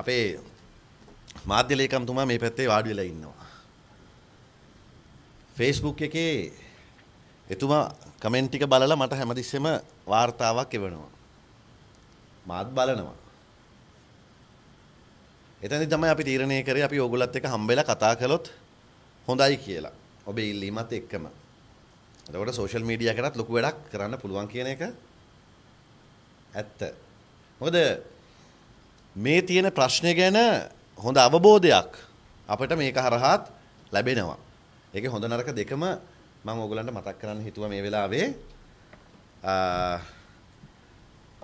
අපේ මාධ්‍ය ලේකම්තුමා මේ පැත්තේ වාඩි වෙලා ඉන්නවා. Facebook එකේ එතුමා කමෙන්ට් ටික බලලා මට හැමතිස්සෙම වார்த்தාවක් එවනවා. මාත් බලනවා. එතනදි තමයි අපි තීරණය කරේ අපි ඕගොල්ලත් එක්ක හම්බෙලා කතා කළොත් හොඳයි කියලා. ඔබේ ඉල්ලීමත් එක්කම. එතකොට සෝෂල් මීඩියා කරත් ලොකු වැඩක් කරන්න පුළුවන් කියන එක ඇත්ත. මොකද මේ තියෙන ප්‍රශ්නය ගැන හොඳ අවබෝධයක් අපිට මේක හරහාත් ලැබෙනවා. ඒකේ හොඳ නරක දෙකම මම ඕගලන්ට මතක් කරන්න හිතුවා මේ වෙලාවේ.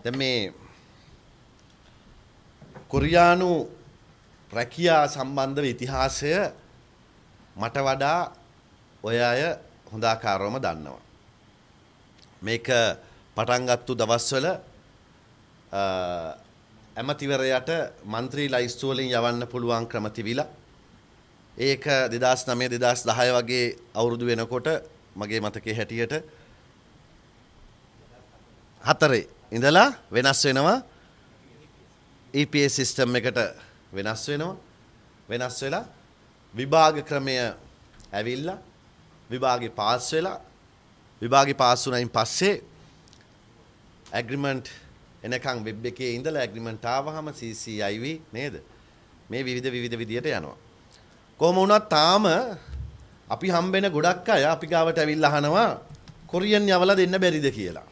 දැන් මේ කොරියානු රැකියා සම්බන්ධව ඉතිහාසය මට වඩා ඔය අය හොඳ ආකාරවම දන්නවා. මේක පටන් ගත්තු දවස්වල ඇමතිවරයට මන්ත්‍රී ලයිස්තු වලින් යවන්න පුළුවන් ක්‍රම තිබිලා ඒක 2009 2010 වගේ අවුරුදු වෙනකොට මගේ මතකයේ හැටියට හතරේ ඉඳලා වෙනස් වෙනවා EPS සිස්ටම් එකට වෙනස් වෙනවා වෙනස් වෙලා විභාග ක්‍රමය ඇවිල්ලා විභාගේ පාස් වෙලා විභාගේ පාස් වුණයින් පස්සේ ඇග්‍රිමන්ට් එනකන් වෙබ් එකේ ඉඳලා ඇග්‍රීමන්ට් ආවහම CCIV නේද? මේ විවිධ විවිධ විදියට යනවා. කොහොම වුණත් තාම අපි හම්බෙන ගොඩක් අය අපි ගාවට ඇවිල්ලා අහනවා කොරියන් යවලා දෙන්න බැරිද කියලා.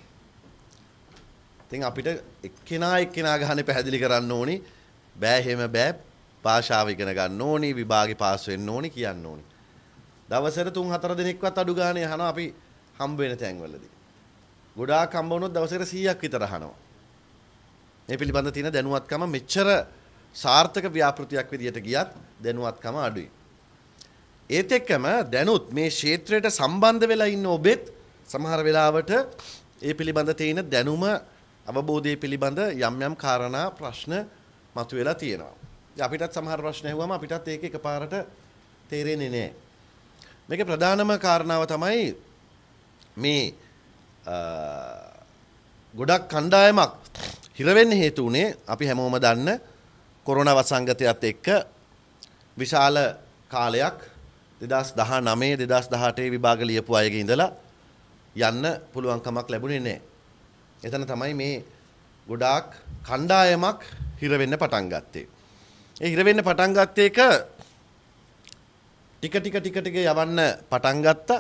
ඉතින් අපිට එක්කෙනා එක්කෙනා ගහනේ පැහැදිලි කරන්න ඕනි බෑ එහෙම බෑ භාෂාව ඉගෙන ගන්න ඕනි විභාගේ පාස් වෙන්න ඕනි කියන්න ඕනි. දවසට 3-4 දිනක්වත් අඩු ගානේ අහනවා අපි හම්බ වෙන තැන්වලදී. ගොඩාක් හම්බ වුණොත් දවසකට 100ක් විතර අහනවා. මේ පිළිබඳ තියෙන දැනුවත්කම මෙච්චර සාර්ථක ව්‍යාපෘතියක් විදියට ගියත් දැනුවත්කම අඩුයි. ඒත් එක්කම දැනුත් මේ ක්ෂේත්‍රයට සම්බන්ධ වෙලා ඉන්න ඔබෙත් සමහර වෙලාවට ඒ පිළිබඳ තියෙන දැනුම අවබෝධය පිළිබඳ යම් යම් කාරණා ප්‍රශ්න මතුවෙලා තියෙනවා. අපිටත් සමහර ප්‍රශ්න ඇහුවම අපිටත් ඒක එකපාරට තේරෙන්නේ නැහැ. මේකේ ප්‍රධානම කාරණාව තමයි මේ ගොඩක් කණ්ඩායමක් හිරවෙන්න හේතු වුණේ අපි හැමෝම දන්න කොරෝනා වසංගතයත් එක්ක විශාල කාලයක් 2019 2018 විභාග ලියපු අයගේ ඉඳලා යන්න පුළුවන්කමක් ලැබුණේ නැහැ. එතන තමයි මේ ගොඩාක් කණ්ඩායමක් හිර වෙන්න පටන් ගත්තේ. ඒ හිර වෙන්න පටන් ගත්තේ එක ටික ටික ටික ටික යවන්න පටන් ගත්තා.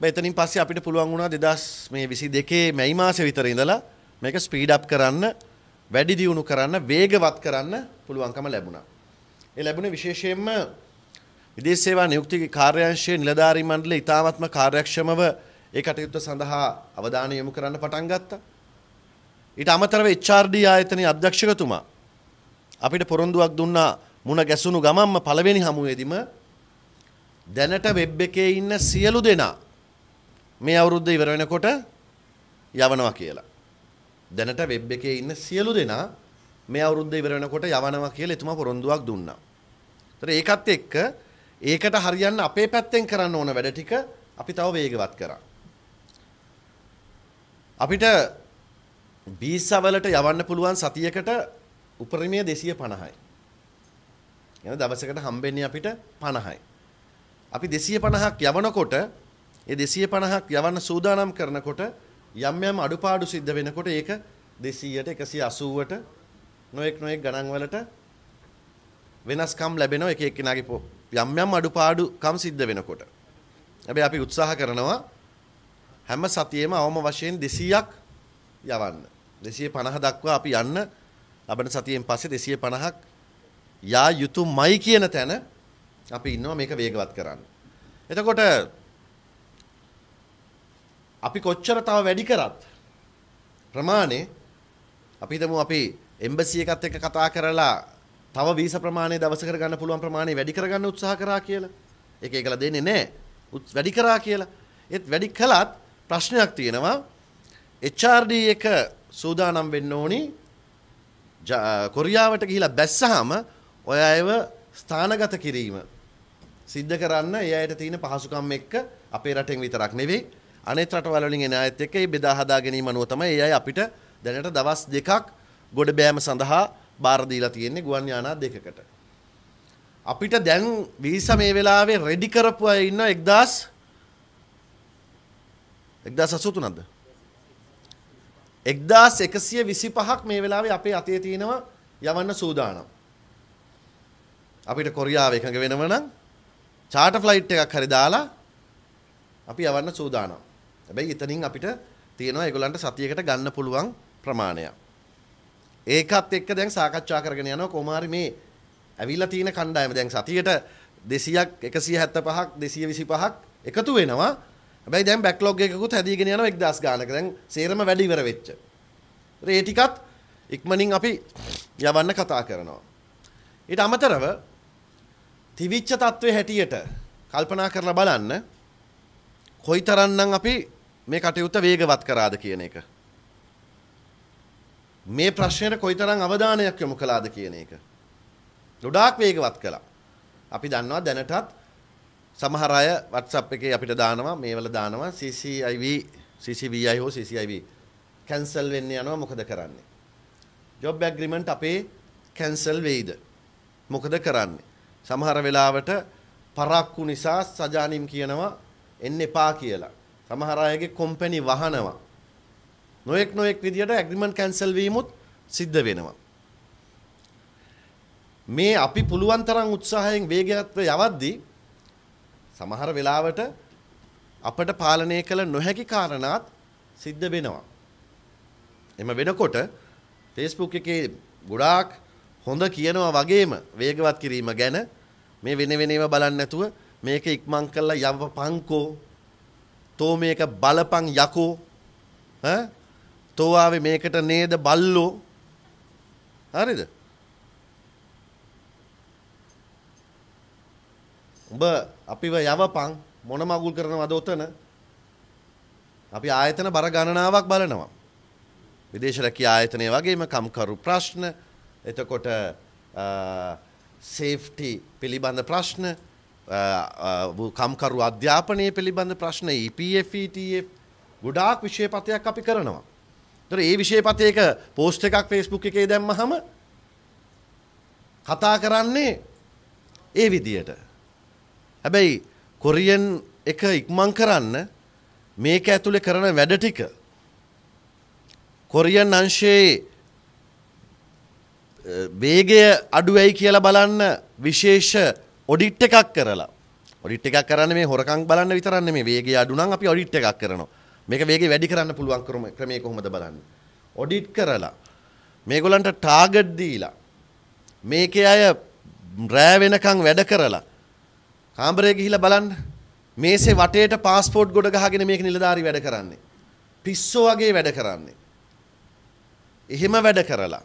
බෑ එතනින් පස්සේ අපිට පුළුවන් වුණා 2000 මේ 22 මැයි මාසේ විතර ඉඳලා මේක ස්පීඩ් අප් කරන්න වැඩි දියුණු කරන්න වේගවත් කරන්න පුළුවන්කම ලැබුණා. ඒ ලැබුණේ විශේෂයෙන්ම විදේශ සේවා නියුක්ති කාර්යාංශයේ නිලධාරී මණ්ඩලය ඉතාමත්ම කාර්යක්ෂමව ඒ කටයුත්ත සඳහා අවධානය යොමු කරන්න පටන් ගත්තා. ඊට අමතරව HRD ආයතනයේ අධ්‍යක්ෂකතුමා අපිට පොරොන්දුවක් දුන්නා මුණ ගැසුණු ගමම්ම පළවෙනි හමුවේදීම දැනට වෙබ් එකේ ඉන්න සියලු දෙනා මේ අවුරුද්ද ඉවර වෙනකොට යවනවා කියලා. දැනට වෙබ් එකේ ඉන්න සියලු දෙනා මේ අවුරුද්ද ඉවර වෙනකොට යවනවා කියලා එතුමා පොරොන්දුවක් දුන්නා. ඒතර ඒකත් එක්ක ඒකට හරියන්න අපේ පැත්තෙන් කරන්න ඕන වැඩ ටික අපි තව වේගවත් කරා. අපිට බීසවලට යවන්න පුළුවන් සතියකට උපරිමය 250යි. එන දවසකට හම්බෙන්නේ අපිට 50යි. අපි 250ක් යවනකොට ඒ 250ක් යවන්න සූදානම් කරනකොට යම් යම් අඩුපාඩු සිද්ධ වෙනකොට ඒක 200ට 180ට නොඑක් නොඑක් ගණන් වලට වෙනස්කම් ලැබෙනවා එක එක්කෙනාගේ යම් යම් අඩුපාඩුකම් සිද්ධ වෙනකොට. හැබැයි අපි උත්සාහ කරනවා හැම සතියෙම අවම වශයෙන් 200ක් යවන්න. 250 දක්වා අපි යන්න ලබන සතියෙන් පස්සේ 250ක් යා යුතුයමයි කියන තැන අපි ඉන්නවා මේක වේගවත් කරන්න. එතකොට අපි කොච්චර තව වැඩි කරත් ප්‍රමාණය අපි හිතමු අපි එම්බසි එකත් එක්ක කතා කරලා තව වීසා ප්‍රමාණය දවස කරගන්න පුළුවන් ප්‍රමාණය වැඩි කරගන්න උත්සාහ කරා කියලා. ඒක ඒකලා දෙන්නේ නැහැ. වැඩි කරා කියලා. ඒත් වැඩි කළත් ප්‍රශ්නයක් තියෙනවා. HRD එක සූදානම් වෙන්න ඕනි. කොරියාවට ගිහිලා බැස්සහම ඔය අයව ස්ථානගත කිරීම සිද්ධ කරන්න ඒ අයට තියෙන පහසුකම් එක්ක අපේ රටෙන් විතරක් නෙවෙයි අනෙත් රටවල් වලින් එන අයත් එක්ක මේ බෙදා හදා ගැනීම අනුව තමයි ඒ අය අපිට දැනට දවස් දෙකක් ගොඩ බෑම සඳහා බාර දීලා තියෙන්නේ ගුවන් යානා දෙකකට. අපිට දැන් වීසා මේ වෙලාවේ රෙඩි කරපු අය ඉන්නවා 1000 1803ද? 1125ක් මේ වෙලාවේ අපේ අතේ තියෙනවා යවන්න සූදානම්. අපිට කොරියාව එකඟ වෙනව නම් චාටර් ෆ්ලයිට් එකක් හරි දාලා අපි යවන්න සූදානම්. හැබැයි එතනින් අපිට තියෙනවා ඒගොල්ලන්ට සතියකට ගන්න පුළුවන් ප්‍රමාණයක්. ඒකත් එක්ක දැන් සාකච්ඡා කරගෙන යනවා කොමාරි මේ ඇවිල්ලා තියෙන කණ්ඩායම දැන් සතියට 200ක් 175ක් 225ක් එකතු වෙනවා. හැබැයි දැන් බැක්ලොග් එකකුත් හැදීගෙන යනවා 1000 ගානක. දැන් සේරම වැඩි ඉවර වෙච්ච. ඒ ටිකත් ඉක්මනින් අපි යවන්න කතා කරනවා. ඊට අමතරව තිවිච්ච තත්ත්වයේ හැටියට කල්පනා කරලා බලන්න කොයිතරම්නම් අපි මේ කටයුත්ත වේගවත් කරාද කියන එක. මේ ප්‍රශ්නයට කොයිතරම් අවධානයක් යොමු කළාද කියන එක. ගොඩාක් වේගවත් කළා. අපි දන්නවා දැනටත් සමහර අය WhatsApp එකේ අපිට දානවා මේවල දානවා CCIV CCVI හෝ CCIV කැන්සල් වෙන්න යනවා මොකද කරන්නේ? ජොබ් ඇග්‍රීමන්ට් අපේ කැන්සල් වෙයිද? මොකද කරන්නේ? සමහර වෙලාවට පරක්කු නිසා සජානිම් කියනවා එන්න එපා කියලා. සමහර අයගේ කොම්පැනි වහනවා. නොඑක් නොඑක් විදියට ඇග්‍රීමන්ට් කැන්සල් වීමුත් සිද්ධ වෙනවා. මේ අපි පුළුවන් තරම් උත්සාහයෙන් වේගයත්ව යවද්දී සමහර වෙලාවට අපට පාලනය කළ නොහැකි කාරණාත් සිද්ධ වෙනවා. එම වෙනකොට Facebook එකේ ගොඩාක් හොඳ කියනවා වගේම වේගවත් කිරීම ගැන මේ වෙන වෙනේම බලන්නේ නැතුව මේක ඉක්මන් කළා යවපංකෝ තෝ මේක බලපං යකෝ ඈ තෝ ආවේ මේකට නේද බල්ලෝ හරිද උඹ අපිව යවපන් මොන මගුල් කරනවද ඔතන අපි ආයතන බර ගණනාවක් බලනවා විදේශ රැකියා ආයතනය වගේම කම්කරු ප්‍රශ්න එතකොට සේෆ්ටි පිළිබඳ ප්‍රශ්න කම්කරු අධ්‍යාපනය පිළිබඳ ප්‍රශ්න EPFETF e ගොඩාක් විෂයපතයක් අපි කරනවා. තොර ඒ විෂයපතයක පෝස්ට් එකක් ෆේස්බුක් එකේ දැම්ම හම කතා කරන්නේ ඒ විදියට. හැබැයි කොරියන් එක ඉක්මං කරන්න මේක ඇතුළේ කරන වැඩ ටික කොරියන් අංශයේ වේගය අඩුවයි කියලා බලන්න විශේෂ ඔඩිට් එකක් කරලා ඔඩිට් එකක් කරන්න මේ හොරකම් බලන්න විතරන්න මේ වේගය අඩු නම් අපි ඔඩිට් එකක් කරනවා මේක වේගය වැඩි කරන්න පුළුවන් ක්‍රම ක්‍රමයේ කොහොමද බලන්න ඔඩිට් කරලා මේගොල්ලන්ට ටාගට් දීලා මේකේ අය රෑ වෙනකන් වැඩ කරලා කාමරේ ගිහිලා බලන්න මේසේ වටේට පාස්පෝර්ට් ගොඩ ගහගෙන මේක නිලධාරී වැඩ කරන්නේ පිස්සෝ වගේ වැඩ කරන්නේ එහෙම වැඩ කරලා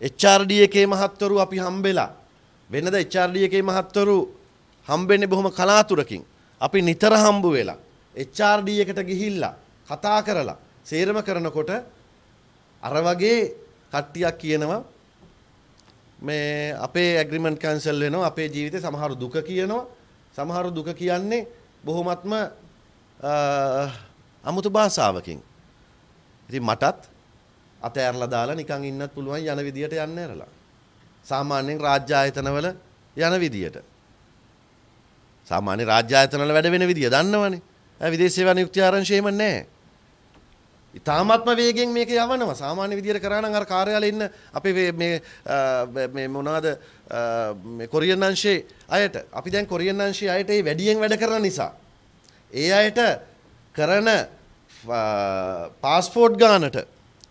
HRD එකේ මහත්වරු අපි හම්බෙලා වෙනද HRD එකේ මහත්වරු හම්බෙන්නේ බොහොම කලාතුරකින්. අපි නිතර හම්බ වෙලා HRD එකට ගිහිල්ලා කතා කරලා සේරම කරනකොට අර වගේ කට්ටියක් කියනවා මේ අපේ ඇග්‍රීමන්ට් කැන්සල් වෙනවා අපේ ජීවිතේ සමහර දුක කියනවා සමහර දුක කියන්නේ බොහොමත්ම අමුතු භාෂාවකින් ඉතින් මටත් අතෑරලා දාලා නිකන් ඉන්නත් පුළුවන් යන විදියට යන්න ඇරලා සාමාන්‍යයෙන් රාජ්‍ය ආයතනවල යන විදියට. සාමාන්‍ය රාජ්‍ය ආයතනවල වැඩ වෙන විදිය දන්නවනේ. විදේශ සේවා නියුක්ති ආරංශය එහෙම නැහැ. ඉතාමත්ම වේගෙන් මේක යවනවා. සාමාන්‍ය විදියට කරා නම් අර කාර්යාලේ ඉන්න අපේ මේ මේ මොනවාද මේ කොරියන් අංශයේ අයට අපි දැන් කොරියන් අංශයේ අයට මේ වැඩියෙන් වැඩ කරන නිසා ඒ අයට කරන පාස්පෝර්ට් ගානට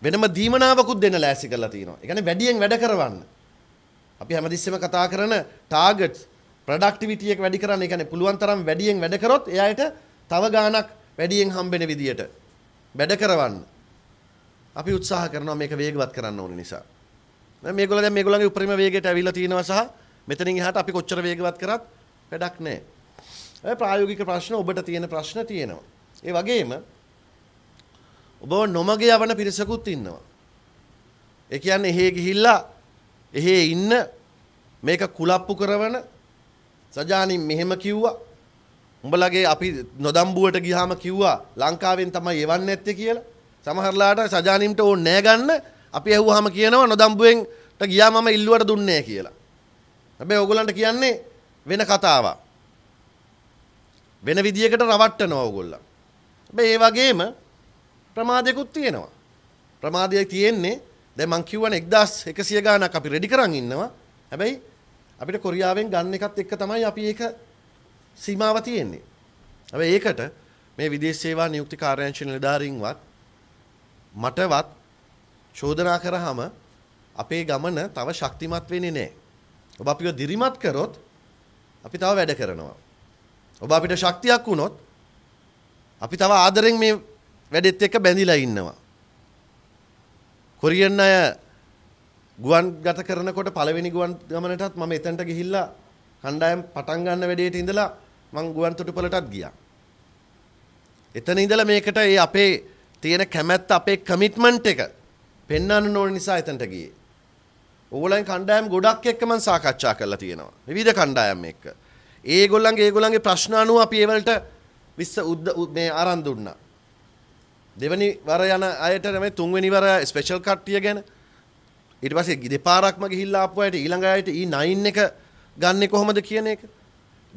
වෙනම දීමනාවකුත් දෙන්න ලෑසි කරලා තියෙනවා. ඒ කියන්නේ වැඩියෙන් වැඩ කරවන්න. අපි හැමතිස්සෙම කතා කරන ටාගට්ස් ප්‍රඩක්ටිවිටි එක වැඩි කරන්න, ඒ කියන්නේ පුළුවන් තරම් වැඩියෙන් වැඩ කරොත් එයාට තව ගාණක් වැඩියෙන් හම්බෙන විදියට වැඩ කරවන්න. අපි උත්සාහ කරනවා මේක වේගවත් කරන්න ඕන නිසා. මේගොල්ලෝ දැන් මේගොල්ලන්ගේ උපරිම වේගයට ඇවිල්ලා තිනවා සහ මෙතනින් එහාට අපි කොච්චර වේගවත් කරත් වැඩක් නැහැ. ඒ ප්‍රායෝගික ප්‍රශ්න ඔබට තියෙන ප්‍රශ්න තියෙනවා. ඒ වගේම ඔබව නොමග යවන පිරිසකුත් ඉන්නවා. ඒ කියන්නේ එහෙ ගිහිල්ලා එහෙ ඉන්න මේක කුලප්පු කරවන සජානි මෙහෙම කිව්වා. උඹලගේ අපි නොදම්බුවට ගියාම කිව්වා ලංකාවෙන් තමයි එවන්නේ නැත්තේ කියලා. සමහරලාට සජානින්ට ඕනේ නෑ ගන්න. අපි ඇහුවාම කියනවා නොදම්බුවෙන්ට ගියා මම ඉල්ලුවට දුන්නේ කියලා. හැබැයි ඕගොල්ලන්ට කියන්නේ වෙන කතාවක්. වෙන විදියකට රවට්ටනවා ඕගොල්ලන්. හැබැයි ඒ වගේම ප්‍රමාදයකුත් තියෙනවා. ප්‍රමාදය තියෙන්නේ දැන් මං කිව්වනේ 1100 ගාණක් අපි රෙඩි කරන් ඉන්නවා. හැබැයි අපිට කොරියාවෙන් ගන්න එකත් එක්ක තමයි අපි ඒක සීමාව තියෙන්නේ. හැබැයි ඒකට මේ විදේශ සේවා නියුක්ති කාර්යාංශ නිලධාරීන්වත් මටවත් චෝදනා කරාම අපේ ගමන තව ශක්තිමත් වෙන්නේ නැහැ. ඔබ අපිව දිරිමත් කරොත් අපි තව වැඩ කරනවා. ඔබ අපිට ශක්තියක් වුණොත් අපි තව ආදරෙන් මේ වැඩෙත් එක්ක බැඳිලා ඉන්නවා. කොරියන් අය ගුවන් ගත කරනකොට පළවෙනි ගුවන් ගමනටත් මම එතනට ගිහිල්ලා කණ්ඩායම් පටන් ගන්න වැඩේට ඉඳලා මම ගුවන් තොටුපළටත් ගියා. එතන ඉඳලා මේකට ඒ අපේ තියෙන කැමැත්ත අපේ කමිට්මන්ට් එක පෙන්වන්න ඕන නිසා එතනට ගියේ. ඕගොල්ලන් කණ්ඩායම් ගොඩක් එක්ක මම සාකච්ඡා කරලා තියෙනවා. විවිධ කණ්ඩායම් එක්ක. ඒගොල්ලන්ගේ ඒගොල්ලන්ගේ ප්‍රශ්න අනුව අපි ඒවලට විස්ස මේ ආරන් දුන්නා. දෙවනි වර යන අයට නෙමෙයි තුන්වෙනි වර ස්පෙෂල් කට්ටිය ගැන ඊට පස්සේ දෙපාරක්ම ගිහිල්ලා ආපු අයට ඊළඟ අයට E9 එක ගන්නෙ කොහොමද කියන එක.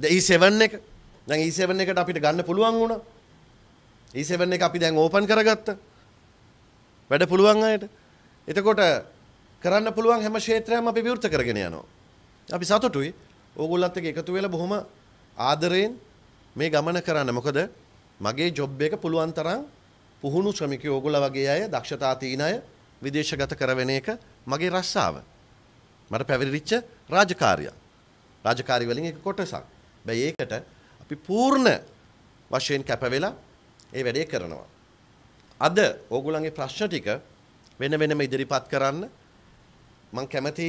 E7 එක. දැන් E7 එකට අපිට ගන්න පුළුවන් වුණා. E7 එක අපි දැන් ඕපන් කරගත්තා. වැඩ පුළුවන් අයට. එතකොට කරන්න පුළුවන් හැම ක්ෂේත්‍රයක්ම අපි විවෘත කරගෙන යනවා. අපි සතුටුයි. ඕගොල්ලත් එක්ක එකතු වෙලා බොහොම ආදරයෙන් මේ ගමන කරන්න. මොකද මගේ ජොබ් එක පුළුවන් තරම් පුහුණු ශ්‍රමිකයෝ ඕගොල්ලෝ වගේ අය, දක්ෂතා තියෙන අය විදේශගත කරවෙන එක මගේ රස්සාව. මට පැවිරිච්ච රාජකාරිය. රාජකාරි වලින් එක කොටසක්. බෑ ඒකට අපි පූර්ණ වශයෙන් කැප වෙලා ඒ වැඩේ කරනවා. අද ඕගොල්ලන්ගේ ප්‍රශ්න ටික වෙන වෙනම ඉදිරිපත් කරන්න මම කැමති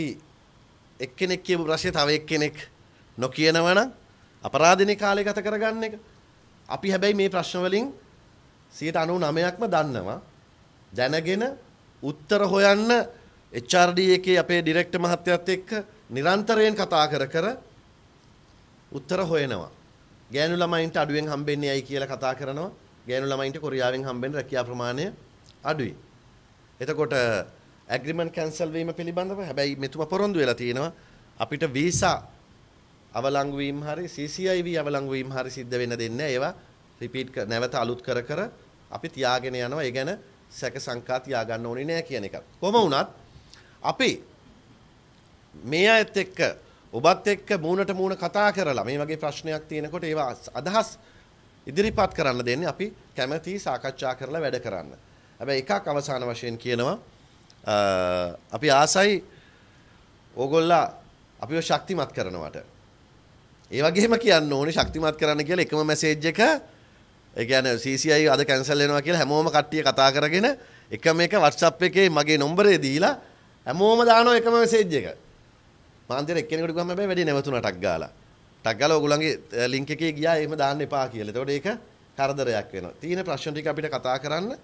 එක්කෙනෙක් කියපු ප්‍රශ්නේ තව එක්කෙනෙක් නොකියනවනම් අපරාධිනේ කාලය ගත කරගන්න එක. අපි හැබැයි මේ ප්‍රශ්න වලින් 99%ක්ම දන්නවා. දැනගෙන උත්තර හොයන්න HRD එකේ අපේ ඩිරෙක්ටර් මහත්තයත් එක්ක නිරන්තරයෙන් කතා කර කර උත්තර හොයනවා. ගෑනු ළමයින්ට අඩුවෙන් හම්බෙන්නේ ඇයි කියලා කතා කරනවා. ගෑනු ළමයින්ට කොරියාවෙන් හම්බෙන රැකියා ප්‍රමාණය අඩුයි. එතකොට ඇග්‍රීමන්ට් කැන්සල් වීම පිළිබඳව හැබැයි මෙතුම පොරොන්දු වෙලා තියෙනවා අපිට වීසා අවලංගු වීම හරි CCIV අවලංගු වීම හරි සිද්ධ වෙන්න දෙන්නේ ඒවා රිපීට් නැවත අලුත් කර කර අපි තියාගෙන යනවා ඒ ගැන සැක සංකා තියාගන්න ඕනේ නෑ කියන එකත්. කොහම වුණත් අපි මේ අයත් එක්ක ඔබත් එක්ක මූණට මූණ කතා කරලා මේ වගේ ප්‍රශ්නයක් තියෙනකොට ඒවා අදහස් ඉදිරිපත් කරන්න දෙන්නේ අපි කැමැති සාකච්ඡා කරලා වැඩ කරන්න. හැබැයි එකක් අවසාන වශයෙන් කියනවා අපි ආසයි ඕගොල්ලා අපිව ශක්තිමත් කරනවට. ඒ වගේම කියන්න ඕනේ ශක්තිමත් කරන්න කියලා එකම මැසේජ් එක ඒ කියන්නේ CCI අද කැන්සල් වෙනවා කියලා හැමෝම කට්ටිය කතා කරගෙන එකම එක WhatsApp එකේ මගේ නම්බරේ දීලා හැමෝම දානවා එකම මෙසේජ් එක. මාන්තිර එක්කෙනෙකුට ගිහම හැබැයි වැඩි නැවතුණටක් ගාලා. ටක් ගාලා ඔයගොල්ලන්ගේ ලින්ක් එකේ ගියා එහෙම දාන්න එපා කියලා. එතකොට ඒක කරදරයක් වෙනවා. තියෙන ප්‍රශ්න ටික අපිට කතා කරන්න.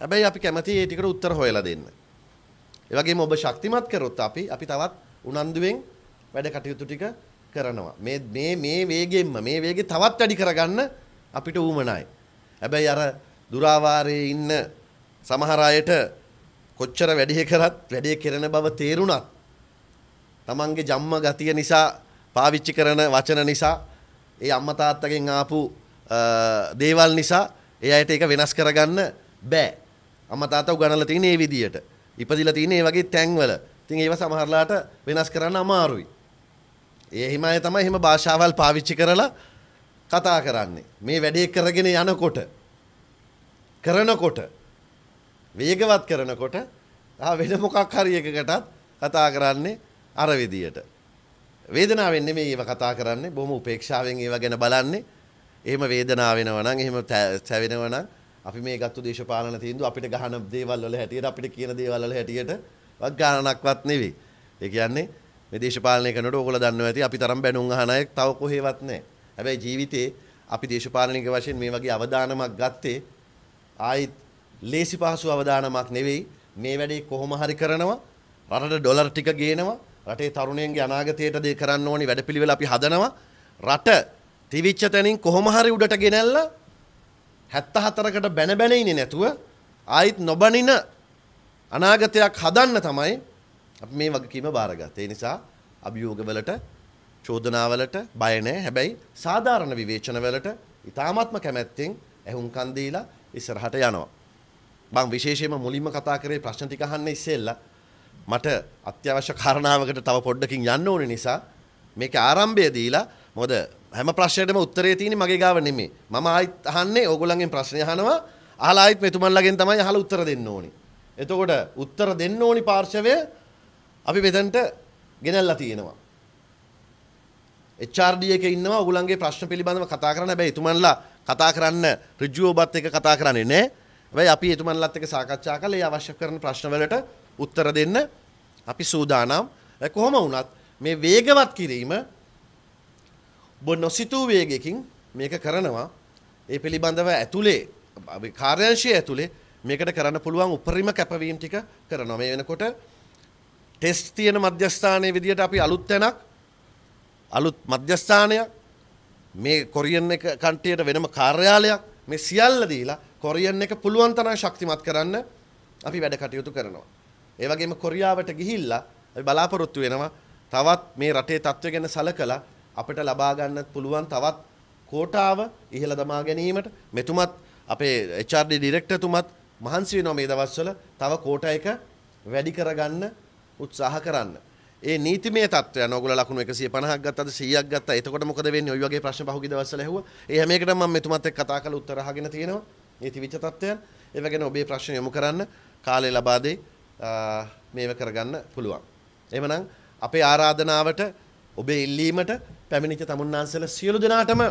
හැබැයි අපි කැමති ඒ ටිකට උත්තර හොයලා දෙන්න. ඒ වගේම ඔබ ශක්තිමත් කරොත් අපි අපි තවත් උනන්දුවෙන් වැඩ කටයුතු ටික කරනවා. මේ මේ මේ වේගෙම්ම මේ වේගෙ තවත් වැඩි කරගන්න අපිට ඌමනයි. හැබැයි අර දුරාවාරයේ ඉන්න සමහර අයට කොච්චර වැඩේ කරත් වැඩේ කරන බව තේරුණත් තමන්ගේ ජම්ම ගතිය නිසා පාවිච්චි කරන වචන නිසා ඒ අම්මා තාත්තගෙන් ආපු දේවල් නිසා ඒ අයට ඒක වෙනස් කරගන්න බෑ. අම්මා තාත්තා උගන්වලා තියෙන මේ විදියට. ඉපදිලා තියෙන මේ වගේ තැන්වල. ඉතින් ඒව සමහරලාට වෙනස් කරන්න අමාරුයි. ඒ හිම අය තමයි හිම භාෂාවල් පාවිච්චි කරලා කතා කරන්නේ. මේ වැඩේ කරගෙන යනකොට කරනකොට වේගවත් කරනකොට වෙන මොකක් හරි එකකටත් කතා කරන්නේ අර විදියට. වේදනාවෙන් නෙමෙයි ඒව කතා කරන්නේ. බොහොම උපේක්ෂාවෙන් ඒව ගැන බලන්නේ. එහෙම වේදනාව වෙනවා නම් එහෙම සැවෙනවා නම් අපි මේ ගත්තු දේශපාලන තීන්දුව අපිට ගහන දේවල් වල හැටියට අපිට කියන දේවල් වල හැටියට වක් ගානක්වත් නෙවෙයි. ඒ කියන්නේ මේ දේශපාලනය කරනකොට ඕගොල්ලෝ දන්නවා ඇති අපි තරම් බැනුම් අහන අය තව කොහෙවත් නැහැ. හැබැයි ජීවිතේ අපි දේශපාලනික වශයෙන් මේ වගේ අවදානමක් ගත්තේ ආයිත් ලේසි පහසු අවදානමක් නෙවෙයි. මේ වැඩේ කොහොම හරි කරනවා. රටට ඩොලර් ටික ගේනවා. රටේ තරුණයන්ගේ අනාගතයට දේ කරන්න ඕනි වැඩපිළිවෙල අපි හදනවා. රට තිවිච්ච තැනින් කොහොම හරි උඩට ගෙනල්ලා 74කට බැන බැන ඉන්නේ නැතුව ආයිත් නොබනින අනාගතයක් හදන්න තමයි අපි මේ වගකීම බාරගත්තේ. ඒ නිසා අභියෝගවලට චෝදනාවලට බය නැහැ. හැබැයි සාධාරණ විවේචනවලට ඊ타මාත්ම කැමැත්තෙන් ඇහුම්කන් දීලා ඉස්සරහට යනවා. මම විශේෂයෙන්ම මුලින්ම කතා කරේ ප්‍රශ්න ටික අහන්න ඉස්සෙල්ලා මට අත්‍යවශ්‍ය කාරණාවකට තව පොඩ්ඩකින් යන්න ඕනේ නිසා මේකේ ආරම්භය දීලා මොකද හැම ප්‍රශ්නයකටම උත්තරේ තියෙන්නේ මගේ ගාව නෙමෙයි. මම ආයිත් අහන්නේ ඕගොල්ලන්ගෙන් ප්‍රශ්න අහනවා. අහලා ආයිත් මෙතුමන්ලාගෙන් තමයි අහලා උත්තර දෙන්න ඕනේ. එතකොට උත්තර දෙන්න ඕනි පාර්ශවය අපි මෙතනට ගෙනල්ලා තියෙනවා. HRD එකේ ඉන්නවා ඕගොල්ලන්ගේ ප්‍රශ්න පිළිබඳව කතා කරන්න. හැබැයි එතුමන්ලා කතා කරන්න ඍජුවවත් එක කතා කරන්නේ නැහැ. වැයි අපි එතුමන්ලත් එක සාකච්ඡා කළේ අවශ්‍ය කරන ප්‍රශ්නවලට උත්තර දෙන්න අපි සූදානම් කොහොම වුණත් මේ වේගවත් කිරීම ඔබ නොසිතූ වේගයකින් මේක කරනවා ඒ පිළිබඳව ඇතුලේ කාර්යංශය ඇතුලේ මේකට කරන්න පුළුවන් උපරිම කැපවීම් ටික කරනවා මේ වෙනකොට ටෙස්ට් තියෙන මධ්‍යස්ථානයේ විදිහට අපි අලුත් තැනක් අලුත් මධ්‍යස්ථානයක් මේ කොරියන් එක කන්ටියට වෙනම කාර්යාලයක් මේ සියල්ල දීලා කොරියන් එක පුළුවන් තරම් ශක්තිමත් කරන්න අපි වැඩ කටයුතු කරනවා. ඒ වගේම කොරියාවට ගිහිල්ලා අපි බලාපොරොත්තු වෙනවා තවත් මේ රටේ තත්ත්වය ගැන සලකලා අපිට ලබා ගන්න පුළුවන් තවත් කෝටාව ඉහළ දමා ගැනීමට මෙතුමත් අපේ HRD ඩිරෙක්ටර්තුමත් මහන්සි වෙනවා මේ දවස්වල තව කෝටා එක වැඩි කරගන්න උත්සාහ කරන්න. ඒ නීතිමය තත්ත්වයන් ඔයගොල්ලෝ ලකුණු 150ක් ගත්තද 100ක් ගත්තා. එතකොට මොකද වෙන්නේ? ওই වගේ ප්‍රශ්න පහුගිය දවස්වල ඇහුවා. ඒ හැම එකටම මම මෙතුමත් එක්ක කතා කරලා උත්තර අහගෙන තියෙනවා. මේ තිබිච්ච තත්ත්වයන් ඒව ගැන ඔබේ ප්‍රශ්න යොමු කරන්න කාලය ලබා දෙයි මේව කරගන්න පුළුවන්. එහෙමනම් අපේ ආරාධනාවට ඔබේ ඉල්ලීමට පැමිණිච්ච තමුන්නාන්සල සියලු දෙනාටම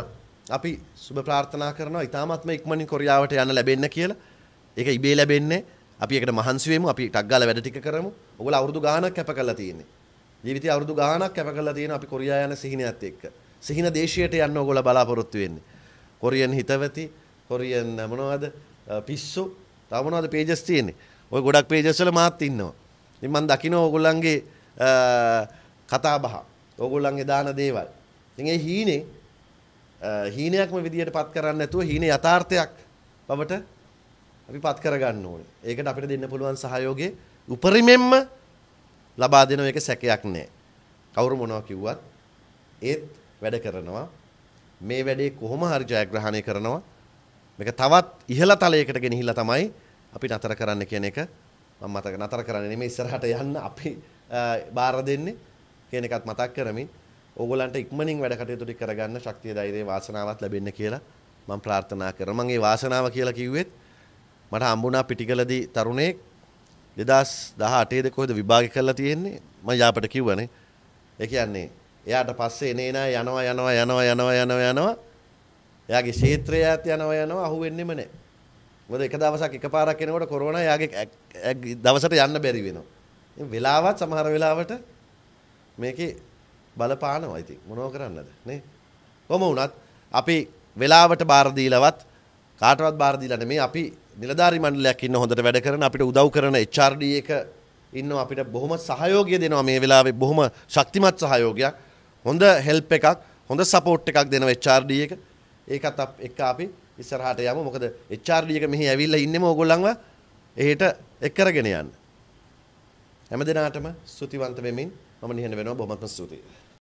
අපි සුබ ප්‍රාර්ථනා කරනවා ඊ타මත්ම ඉක්මනින් කොරියාවට යන්න ලැබෙන්න කියලා. ඒක ඉබේ ලැබෙන්නේ. අපි ඒකට මහන්සි වෙමු. අපි ටක් ගාලා වැඩ ටික කරමු. ඔයගොල්ලෝ අවුරුදු ගාණක් කැප කරලා තියෙන්නේ. ජීවිතේ අවුරුදු ගාණක් කැප කරලා තියෙන අපි කොරියා යන සිහිනයත් එක්ක. සිහින දේශයට යන්න ඔයගොල්ලෝ බලාපොරොත්තු වෙන්නේ. කොරියන් හිතවතී කොරියන් මොනවද පිස්සු තව මොනවද pages තියෙන්නේ ඔය ගොඩක් pages වල මාත් ඉන්නවා ඉතින් මම දකිනවා ඕගොල්ලන්ගේ කතා බහ ඕගොල්ලන්ගේ දාන දේවල් ඉතින් ඒ හීනේ හීනයක්ම විදියට පත් කරන්නේ නැතුව හීනේ යථාර්ථයක් බවට අපි පත් කරගන්න ඕනේ ඒකට අපිට දෙන්න පුළුවන් සහයෝගේ උපරිමෙන්ම ලබා දෙන එක සැකයක් නෑ කවුරු මොනවා කිව්වත් ඒත් වැඩ කරනවා මේ වැඩේ කොහොම හරි ජයග්‍රහණය කරනවා මේක තවත් ඉහළ තලයකට ගෙනහිලා තමයි අපි නතර කරන්න කියන එක මම මතක නතර කරන්නේ නෙමෙයි ඉස්සරහට යන්න අපි බාර දෙන්නේ කියන එකත් මතක් කරමින් ඕගොල්ලන්ට ඉක්මනින් වැඩ කටයුතු ටික කරගන්න ශක්තිය ධෛර්යය වාසනාවත් ලැබෙන්න කියලා මම ප්‍රාර්ථනා කරනවා. මම මේ වාසනාව කියලා කිව්වෙත් මට හම්බුණා පිටිකලදී තරුණයෙක් 2018 ද කොහෙද විභාග කරලා තියෙන්නේ මම යාපට කිව්වනේ. ඒ කියන්නේ එයාට පස්සේ එනේ නෑ යනවා යනවා යනවා යනවා යනවා යනවා එයාගේ ක්ෂේත්‍රය ඈත් යනවා යනවා අහුවෙන්නෙම නැහැ. මොකද එක දවසක් එකපාරක් එනකොට කොරෝනා එයාගේ දවසට යන්න බැරි වෙනවා. වෙලාවත් සමහර වෙලාවට මේකේ බලපානවා ඉතින් මොනව කරන්නද නේ? කොහොම වුණත් අපි වෙලාවට බාර දීලවත් කාටවත් බාර දීලා නෙමෙයි අපි නිලධාරි මණ්ඩලයක් ඉන්න හොඳට වැඩ කරන අපිට උදව් කරන HRD එක ඉන්නවා අපිට බොහොම සහයෝගය දෙනවා මේ වෙලාවේ බොහොම ශක්තිමත් සහයෝගයක් හොඳ හෙල්ප් එකක් හොඳ සපෝට් එකක් දෙනවා HRD එක ඒකත් එක්ක අපි ඉස්සරහට යමු. මොකද HRD එක මෙහි ඇවිල්ලා ඉන්නෙම ඕගොල්ලන්ව එහෙට එක් කරගෙන යන්න. හැමදෙනාටම ස්තුතිවන්ත වෙමින් මම නිහඬ වෙනවා බොහොමත්ම ස්තුතියි.